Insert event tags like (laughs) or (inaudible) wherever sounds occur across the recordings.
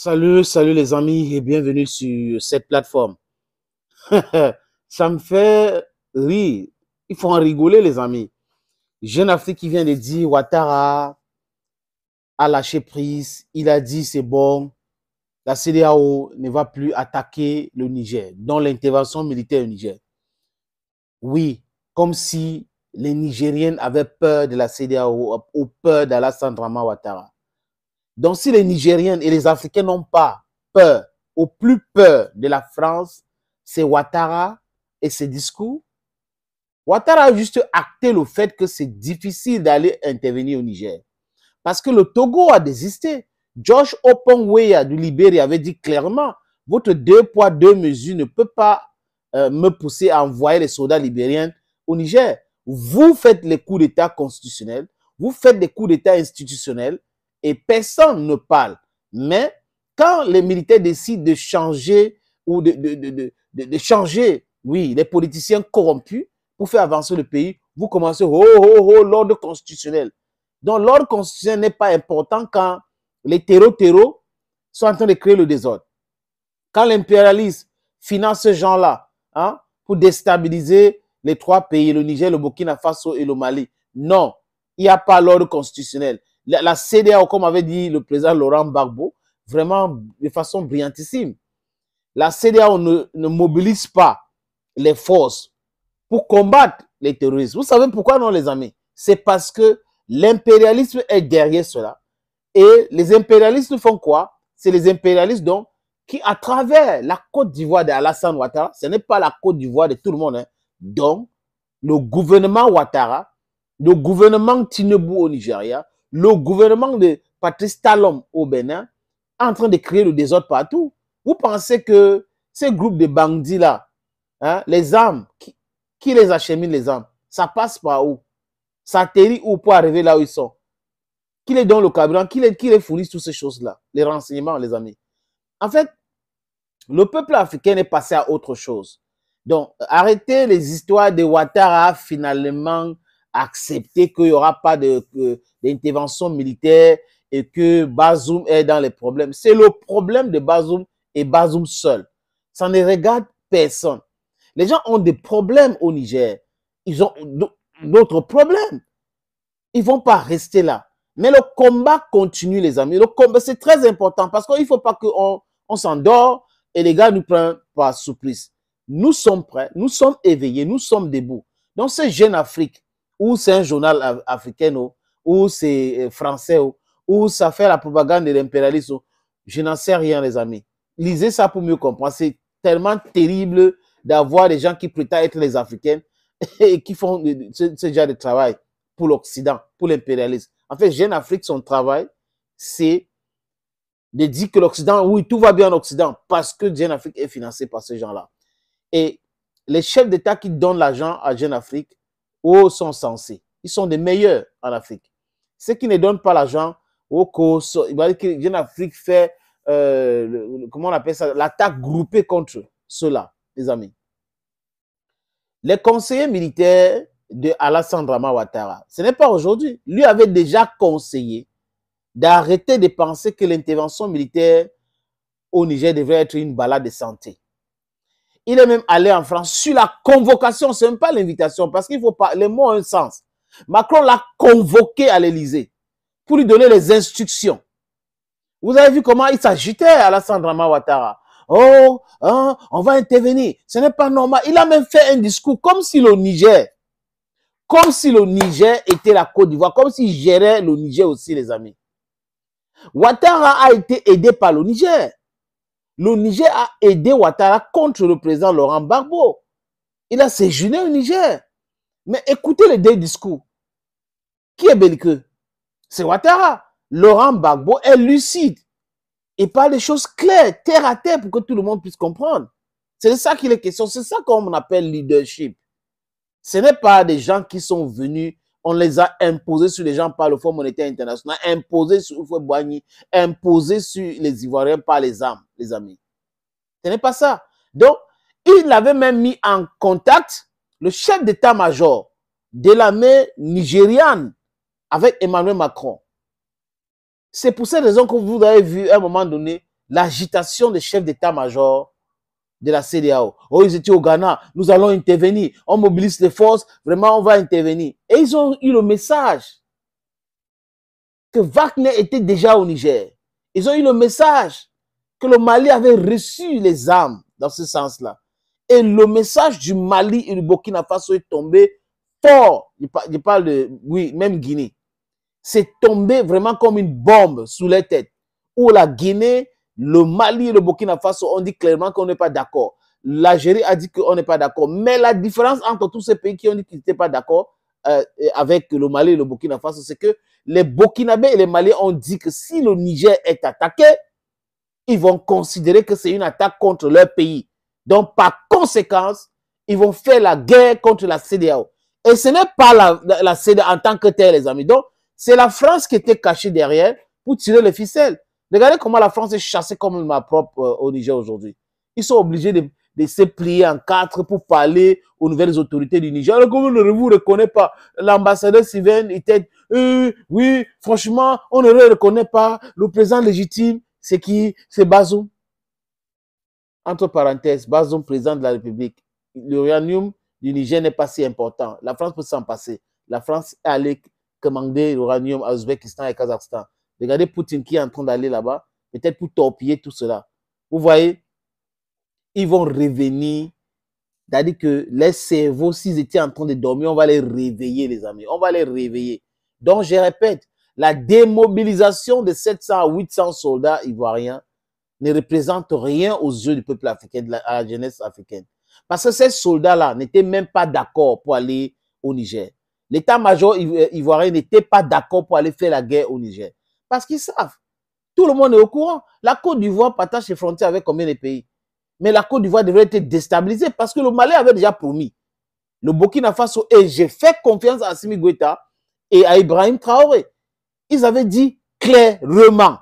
Salut, salut les amis et bienvenue sur cette plateforme. (laughs) Ça me fait rire. Il faut en rigoler les amis. Jeune Afrique qui vient de dire Ouattara a lâché prise. Il a dit c'est bon. La CDAO ne va plus attaquer le Niger dans l'intervention militaire au Niger. Oui, comme si les Nigériens avaient peur de la CDAO ou peur d'Alassane Ouattara. Donc si les Nigériens et les Africains n'ont pas peur, au plus peur de la France, c'est Ouattara et ses discours. Ouattara a juste acté le fait que c'est difficile d'aller intervenir au Niger. Parce que le Togo a désisté. George Oponweya du Libéria avait dit clairement, votre deux poids, deux mesures ne peut pas euh, me pousser à envoyer les soldats libériens au Niger. Vous faites les coups d'État constitutionnels, vous faites des coups d'État institutionnels, et personne ne parle. Mais quand les militaires décident de changer ou de, de, de, de changer, oui, les politiciens corrompus pour faire avancer le pays, vous commencez, oh, oh, oh, oh l'ordre constitutionnel. Donc l'ordre constitutionnel n'est pas important quand les terreaux-terreaux sont en train de créer le désordre. Quand l'impérialisme finance ces gens là hein, pour déstabiliser les trois pays, le Niger, le Burkina Faso et le Mali, non, il n'y a pas l'ordre constitutionnel la, CDAO, comme avait dit le président Laurent Gbagbo, vraiment de façon brillantissime. La CDAO ne, mobilise pas les forces pour combattre les terroristes. Vous savez pourquoi non, les amis C'est parce que l'impérialisme est derrière cela. Et les impérialistes font quoi C'est les impérialistes donc qui, à travers la Côte d'Ivoire d'Alassane Ouattara, ce n'est pas la Côte d'Ivoire de tout le monde, hein, donc le gouvernement Ouattara, le gouvernement Tinebou au Nigeria, le gouvernement de Patrice Talom au Bénin en train de créer le désordre partout. Vous pensez que ces groupes de bandits-là, hein, les armes, qui, les achemine les armes Ça passe par où Ça atterrit où pour arriver là où ils sont Qui les donne le carburant qui les, qui les fournit toutes ces choses-là Les renseignements, les amis. En fait, le peuple africain est passé à autre chose. Donc, arrêtez les histoires de Ouattara finalement accepter qu'il n'y aura pas d'intervention militaire et que Bazoum est dans les problèmes. C'est le problème de Bazoum et Bazoum seul. Ça ne regarde personne. Les gens ont des problèmes au Niger. Ils ont d'autres problèmes. Ils ne vont pas rester là. Mais le combat continue, les amis. Le combat, c'est très important parce qu'il ne faut pas qu'on on, s'endort et les gars nous prennent par surprise. Nous sommes prêts, nous sommes éveillés, nous sommes debout. Donc, c'est Jeune Afrique, ou c'est un journal africain, ou oh, c'est euh, français, ou oh, ça fait la propagande de l'impérialisme. Oh. Je n'en sais rien, les amis. Lisez ça pour mieux comprendre. C'est tellement terrible d'avoir des gens qui prétendent être les Africains (laughs) et qui font euh, ce, genre de travail pour l'Occident, pour l'impérialisme. En fait, Jeune Afrique, son travail, c'est de dire que l'Occident, oui, tout va bien en Occident parce que Jeune Afrique est financé par ces gens-là. Et les chefs d'État qui donnent l'argent à Jeune Afrique, sont censés. Ils sont des meilleurs en Afrique. Ceux qui ne donne pas l'argent aux causes, il va dire que l'Afrique fait, euh, comment on appelle ça, l'attaque groupée contre ceux-là, les amis. Les conseillers militaires de Alassane ce n'est pas aujourd'hui. Lui avait déjà conseillé d'arrêter de penser que l'intervention militaire au Niger devrait être une balade de santé. Il est même allé en France sur la convocation, ce n'est même pas l'invitation, parce qu'il faut pas, les mots ont un sens. Macron l'a convoqué à l'Élysée pour lui donner les instructions. Vous avez vu comment il s'agitait à la Sandrama Ouattara. Oh, hein, on va intervenir. Ce n'est pas normal. Il a même fait un discours comme si le Niger, comme si le Niger était la Côte d'Ivoire, comme s'il gérait le Niger aussi, les amis. Ouattara a été aidé par le Niger le Niger a aidé Ouattara contre le président Laurent Gbagbo. Il a séjourné au Niger. Mais écoutez les deux discours. Qui est belliqueux C'est Ouattara. Laurent Gbagbo est lucide et parle des choses claires, terre à terre, pour que tout le monde puisse comprendre. C'est ça qu'il est question. C'est ça qu'on appelle leadership. Ce n'est pas des gens qui sont venus on les a imposés sur les gens par le Fonds monétaire international, imposés sur Fonds Boigny, imposés sur les Ivoiriens par les armes, les amis. Ce n'est pas ça. Donc, il avait même mis en contact le chef d'état-major de l'armée nigériane avec Emmanuel Macron. C'est pour cette raison que vous avez vu à un moment donné l'agitation des chefs d'état-major de la CDAO. Oh, ils étaient au Ghana, nous allons intervenir. On mobilise les forces, vraiment, on va intervenir. Et ils ont eu le message que Wagner était déjà au Niger. Ils ont eu le message que le Mali avait reçu les armes dans ce sens-là. Et le message du Mali et du Burkina Faso est tombé fort. Je parle de, oui, même Guinée. C'est tombé vraiment comme une bombe sous les têtes. Où la Guinée le Mali et le Burkina Faso ont dit clairement qu'on n'est pas d'accord. L'Algérie a dit qu'on n'est pas d'accord. Mais la différence entre tous ces pays qui ont dit qu'ils n'étaient pas d'accord euh, avec le Mali et le Burkina Faso, c'est que les Burkinabés et les Malais ont dit que si le Niger est attaqué, ils vont considérer que c'est une attaque contre leur pays. Donc, par conséquence, ils vont faire la guerre contre la CDAO. Et ce n'est pas la, CDAO en tant que telle, les amis. Donc, c'est la France qui était cachée derrière pour tirer les ficelles. Regardez comment la France est chassée comme ma propre euh, au Niger aujourd'hui. Ils sont obligés de, se plier en quatre pour parler aux nouvelles autorités du Niger. Alors comment ne vous reconnaît pas, l'ambassadeur Sylvain était, euh, oui, franchement, on ne le reconnaît pas. Le président légitime, c'est qui C'est Bazoum. Entre parenthèses, Bazoum, président de la République. L'uranium du Niger n'est pas si important. La France peut s'en passer. La France est allée commander l'uranium à Uzbekistan et Kazakhstan. Regardez Poutine qui est en train d'aller là-bas, peut-être pour torpiller tout cela. Vous voyez, ils vont revenir. C'est-à-dire que les cerveaux, s'ils étaient en train de dormir, on va les réveiller, les amis. On va les réveiller. Donc, je répète, la démobilisation de 700 à 800 soldats ivoiriens ne représente rien aux yeux du peuple africain, de la, la jeunesse africaine. Parce que ces soldats-là n'étaient même pas d'accord pour aller au Niger. L'état-major ivoirien n'était pas d'accord pour aller faire la guerre au Niger. Parce qu'ils savent. Tout le monde est au courant. La Côte d'Ivoire partage ses frontières avec combien de pays Mais la Côte d'Ivoire devrait être déstabilisée parce que le Malais avait déjà promis. Le Burkina Faso, et j'ai fait confiance à Simi Guetta et à Ibrahim Traoré. Ils avaient dit clairement,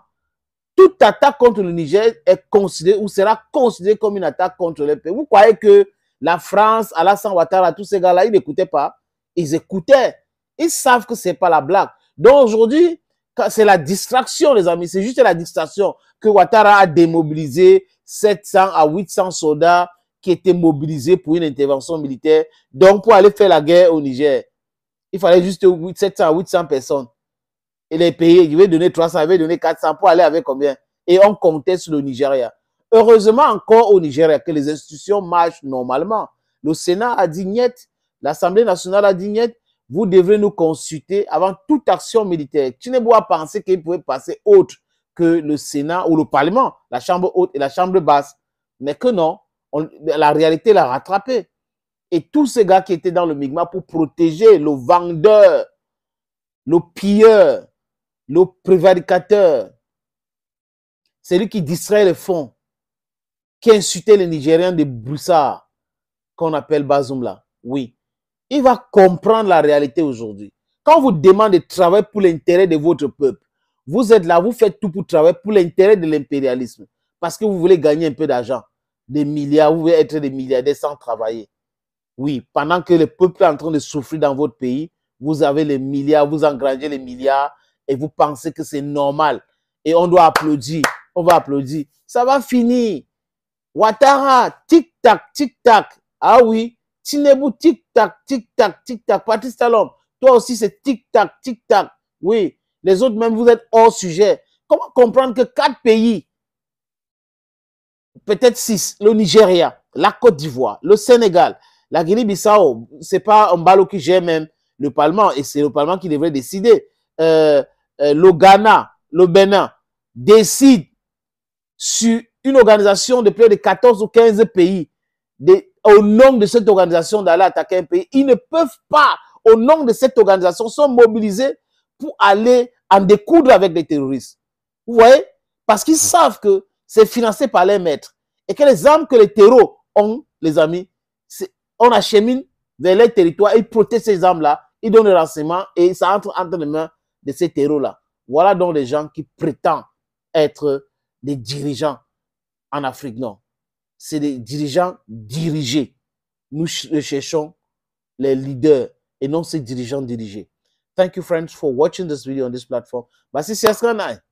toute attaque contre le Niger est considérée ou sera considérée comme une attaque contre le pays. Vous croyez que la France, Alassane Ouattara, tous ces gars-là, ils n'écoutaient pas Ils écoutaient. Ils savent que ce n'est pas la blague. Donc aujourd'hui, c'est la distraction, les amis. C'est juste la distraction que Ouattara a démobilisé 700 à 800 soldats qui étaient mobilisés pour une intervention militaire. Donc, pour aller faire la guerre au Niger, il fallait juste 700 à 800 personnes. Et les pays, ils avaient donner 300, ils avaient donner 400 pour aller avec combien Et on comptait sur le Nigeria. Heureusement encore au Nigeria que les institutions marchent normalement. Le Sénat a dit l'Assemblée nationale a dit vous devrez nous consulter avant toute action militaire. Tu ne dois penser qu'il pouvait passer autre que le Sénat ou le Parlement, la Chambre haute et la Chambre basse. Mais que non, la réalité l'a rattrapé. Et tous ces gars qui étaient dans le Mi'kmaq pour protéger le vendeur, le pilleur, le prévaricateur, celui qui distrait le fonds, qui insultait les Nigériens de Broussard, qu'on appelle Bazoumla. Oui, il va comprendre la réalité aujourd'hui. Quand vous demandez de travailler pour l'intérêt de votre peuple, vous êtes là, vous faites tout pour travailler pour l'intérêt de l'impérialisme. Parce que vous voulez gagner un peu d'argent, des milliards, vous voulez être des milliardaires sans travailler. Oui, pendant que le peuple est en train de souffrir dans votre pays, vous avez les milliards, vous engrangez les milliards et vous pensez que c'est normal. Et on doit applaudir, on va applaudir. Ça va finir. Ouattara, tic-tac, tic-tac. Ah oui, Tinebou, tic-tac, tic-tac, tic-tac. Patrice Talon, toi aussi, c'est tic-tac, tic-tac. Oui, les autres même, vous êtes hors sujet. Comment comprendre que quatre pays, peut-être six, le Nigeria, la Côte d'Ivoire, le Sénégal, la Guinée-Bissau, c'est pas un ballot qui gère même le Parlement, et c'est le Parlement qui devrait décider. Euh, euh, le Ghana, le Bénin, décide sur une organisation de plus de 14 ou 15 pays de au nom de cette organisation d'aller attaquer un pays. Ils ne peuvent pas, au nom de cette organisation, sont mobiliser pour aller en découdre avec des terroristes. Vous voyez Parce qu'ils savent que c'est financé par les maîtres et que les armes que les terreaux ont, les amis, on achemine vers les territoires, ils protègent ces armes-là, ils donnent le renseignement et ça entre entre les mains de ces terreaux-là. Voilà donc les gens qui prétendent être des dirigeants en Afrique. Non, c'est des dirigeants dirigés. Nous recherchons les leaders et non ces dirigeants dirigés. Thank you, friends, for watching this video on this platform. c'est